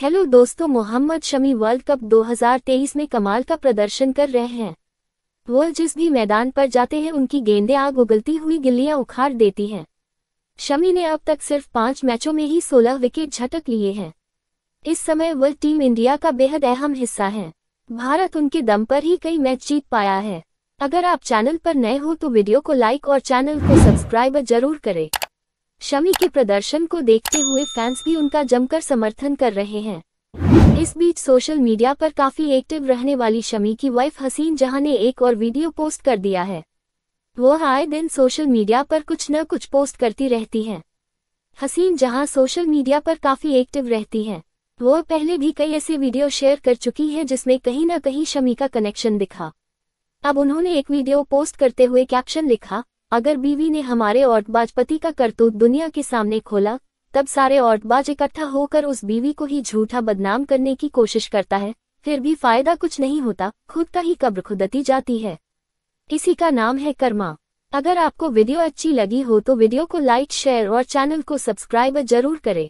hello दोस्तों Mohammad Shami world cup 2023 में कमाल का प्रदर्शन कर रहे हैं वो जिस भी मैदान पर जाते हैं उनकी गेंदें आग उगलती हुई गिल्लियां उखाड़ देती हैं शमी ने अब तक सिर्फ पांच मैचों में ही सोलह विकेट झटक लिए हैं इस समय वह टीम इंडिया का बेहद अहम हिस्सा है भारत उनके दम पर ही कई मैच जीत पाया है अगर आप चैनल पर नए हो तो वीडियो को लाइक और चैनल को सब्सक्राइब जरूर करें शमी के प्रदर्शन को देखते हुए फैंस भी उनका जमकर समर्थन कर रहे हैं इस बीच सोशल मीडिया पर काफी एक्टिव रहने वाली शमी की वाइफ हसीन जहां ने एक और वीडियो पोस्ट कर दिया है वह आए दिन सोशल मीडिया पर कुछ न कुछ पोस्ट करती रहती हैं हसीन जहां सोशल मीडिया पर काफी एक्टिव रहती हैं वह पहले भी कई ऐसे वीडियो शेयर कर चुकी हैं जिसमें कहीं न कहीं शमी का कनेक्शन दिखा अब उन्होंने एक वीडियो पोस्ट करते हुए कैप्शन लिखा अगर बीवी ने हमारे औरतबाज पति का करतूत दुनिया के सामने खोला तब सारे औरतबाज इकट्ठा होकर उस बीवी को ही झूठा बदनाम करने की कोशिश करता है फिर भी फायदा कुछ नहीं होता खुद का ही कब्र खुदती जाती है इसी का नाम है कर्मा अगर आपको वीडियो अच्छी लगी हो तो वीडियो को लाइक शेयर और चैनल को सब्सक्राइब जरूर करें